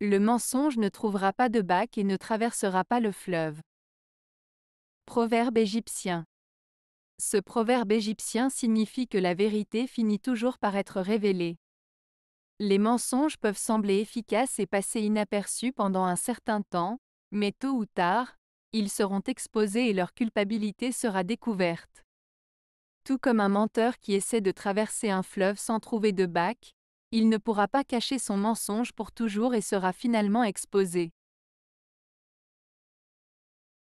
Le mensonge ne trouvera pas de bac et ne traversera pas le fleuve. Proverbe égyptien. Ce proverbe égyptien signifie que la vérité finit toujours par être révélée. Les mensonges peuvent sembler efficaces et passer inaperçus pendant un certain temps, mais tôt ou tard, ils seront exposés et leur culpabilité sera découverte. Tout comme un menteur qui essaie de traverser un fleuve sans trouver de bac, il ne pourra pas cacher son mensonge pour toujours et sera finalement exposé.